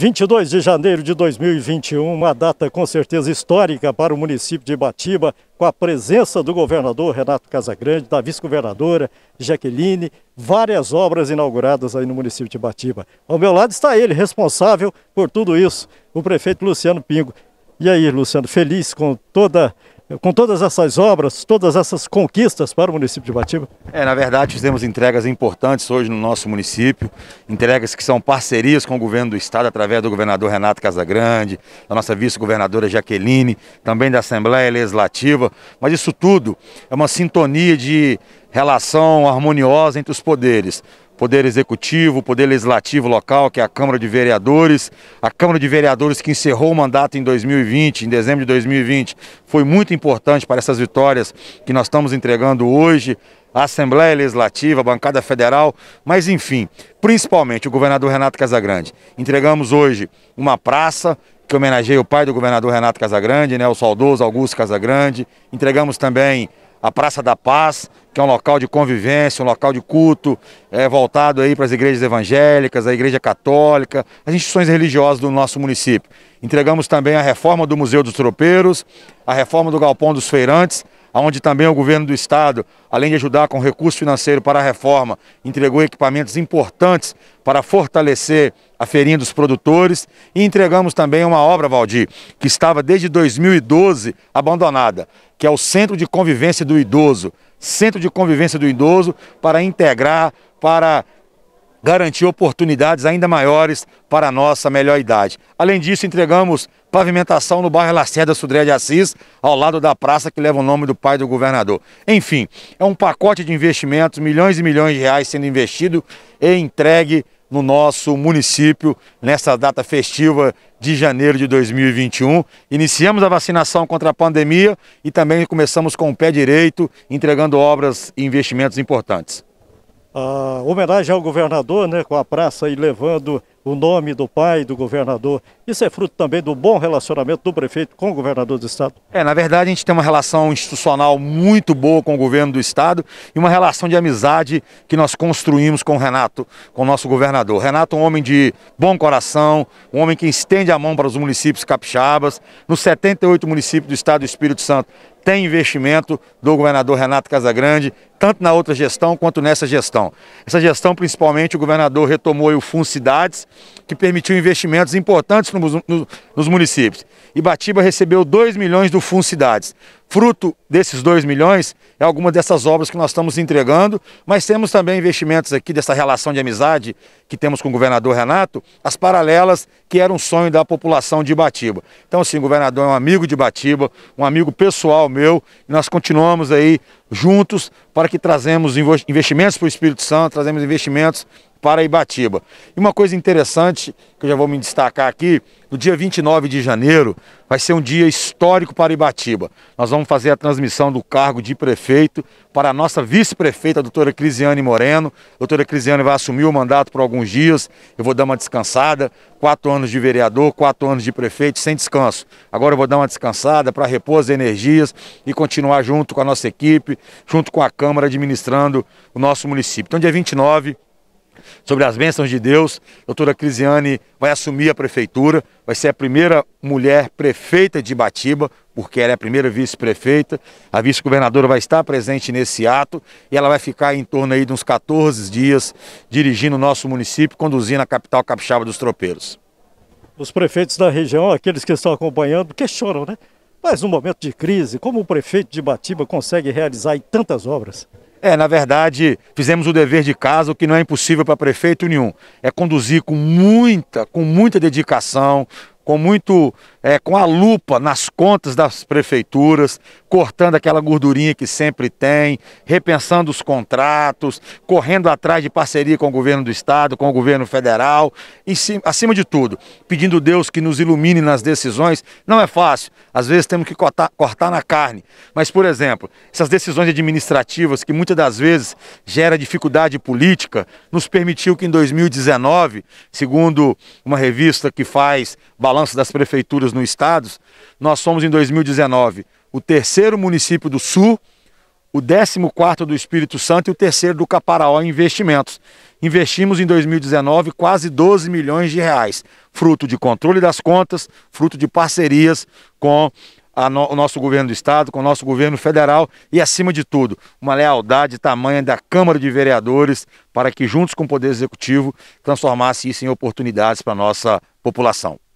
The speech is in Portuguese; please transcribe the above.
22 de janeiro de 2021, uma data com certeza histórica para o município de Ibatiba, com a presença do governador Renato Casagrande, da vice-governadora Jaqueline, várias obras inauguradas aí no município de Ibatiba. Ao meu lado está ele, responsável por tudo isso, o prefeito Luciano Pingo. E aí, Luciano, feliz com toda com todas essas obras, todas essas conquistas para o município de Batiba? É, na verdade, fizemos entregas importantes hoje no nosso município, entregas que são parcerias com o governo do estado, através do governador Renato Casagrande, da nossa vice-governadora Jaqueline, também da Assembleia Legislativa, mas isso tudo é uma sintonia de relação harmoniosa entre os poderes. Poder Executivo, Poder Legislativo local, que é a Câmara de Vereadores. A Câmara de Vereadores que encerrou o mandato em 2020, em dezembro de 2020, foi muito importante para essas vitórias que nós estamos entregando hoje. A Assembleia Legislativa, a Bancada Federal, mas enfim, principalmente o governador Renato Casagrande. Entregamos hoje uma praça que homenageia o pai do governador Renato Casagrande, né, o saudoso Augusto Casagrande. Entregamos também a Praça da Paz, que é um local de convivência, um local de culto, é, voltado aí para as igrejas evangélicas, a Igreja Católica, as instituições religiosas do nosso município. Entregamos também a reforma do Museu dos Tropeiros, a reforma do Galpão dos Feirantes, onde também o governo do estado, além de ajudar com recurso financeiro para a reforma, entregou equipamentos importantes para fortalecer a feirinha dos produtores e entregamos também uma obra, Valdir, que estava desde 2012 abandonada, que é o Centro de Convivência do Idoso. Centro de Convivência do Idoso para integrar, para garantir oportunidades ainda maiores para a nossa melhor idade. Além disso, entregamos pavimentação no bairro Lacerda Sudré de Assis, ao lado da praça que leva o nome do pai do governador. Enfim, é um pacote de investimentos, milhões e milhões de reais sendo investido e entregue no nosso município nessa data festiva de janeiro de 2021. Iniciamos a vacinação contra a pandemia e também começamos com o pé direito, entregando obras e investimentos importantes. A ah, homenagem ao governador, né, com a praça e levando o nome do pai do governador. Isso é fruto também do bom relacionamento do prefeito com o governador do estado. É, na verdade, a gente tem uma relação institucional muito boa com o governo do estado e uma relação de amizade que nós construímos com o Renato, com o nosso governador. Renato é um homem de bom coração, um homem que estende a mão para os municípios capixabas. Nos 78 municípios do estado do Espírito Santo tem investimento do governador Renato Casagrande, tanto na outra gestão quanto nessa gestão. Essa gestão, principalmente, o governador retomou o Fundo Cidades, que permitiu investimentos importantes nos municípios. Ibatiba recebeu 2 milhões do Fundo Cidades. Fruto desses 2 milhões é alguma dessas obras que nós estamos entregando, mas temos também investimentos aqui dessa relação de amizade que temos com o governador Renato, as paralelas que era um sonho da população de Ibatiba. Então, sim, o governador é um amigo de Ibatiba, um amigo pessoal meu, e nós continuamos aí juntos para que trazemos investimentos para o Espírito Santo, trazemos investimentos Paraibatiba. E uma coisa interessante, que eu já vou me destacar aqui, no dia 29 de janeiro vai ser um dia histórico para Ibatiba. Nós vamos fazer a transmissão do cargo de prefeito para a nossa vice-prefeita, a doutora Crisiane Moreno. A doutora Crisiane vai assumir o mandato por alguns dias, eu vou dar uma descansada, quatro anos de vereador, quatro anos de prefeito, sem descanso. Agora eu vou dar uma descansada para repor as energias e continuar junto com a nossa equipe, junto com a Câmara, administrando o nosso município. Então dia 29 sobre as bênçãos de Deus. A doutora Crisiane vai assumir a prefeitura, vai ser a primeira mulher prefeita de Batiba, porque ela é a primeira vice-prefeita. A vice-governadora vai estar presente nesse ato e ela vai ficar em torno aí de uns 14 dias dirigindo o nosso município, conduzindo a capital capixaba dos tropeiros. Os prefeitos da região, aqueles que estão acompanhando, questionam, né? Mas num momento de crise, como o prefeito de Batiba consegue realizar tantas obras? É, na verdade, fizemos o dever de casa, o que não é impossível para prefeito nenhum. É conduzir com muita, com muita dedicação, com muito é, com a lupa nas contas das prefeituras, cortando aquela gordurinha que sempre tem, repensando os contratos, correndo atrás de parceria com o governo do estado, com o governo federal, e acima de tudo, pedindo Deus que nos ilumine nas decisões. Não é fácil, às vezes temos que cortar, cortar na carne. Mas, por exemplo, essas decisões administrativas que muitas das vezes gera dificuldade política, nos permitiu que em 2019, segundo uma revista que faz balanço das prefeituras no estado, nós somos em 2019 o terceiro município do Sul, o 14 do Espírito Santo e o terceiro do Caparaó em investimentos. Investimos em 2019 quase 12 milhões de reais, fruto de controle das contas, fruto de parcerias com no, o nosso governo do estado, com o nosso governo federal e, acima de tudo, uma lealdade tamanha da Câmara de Vereadores para que, juntos com o Poder Executivo, transformasse isso em oportunidades para a nossa população.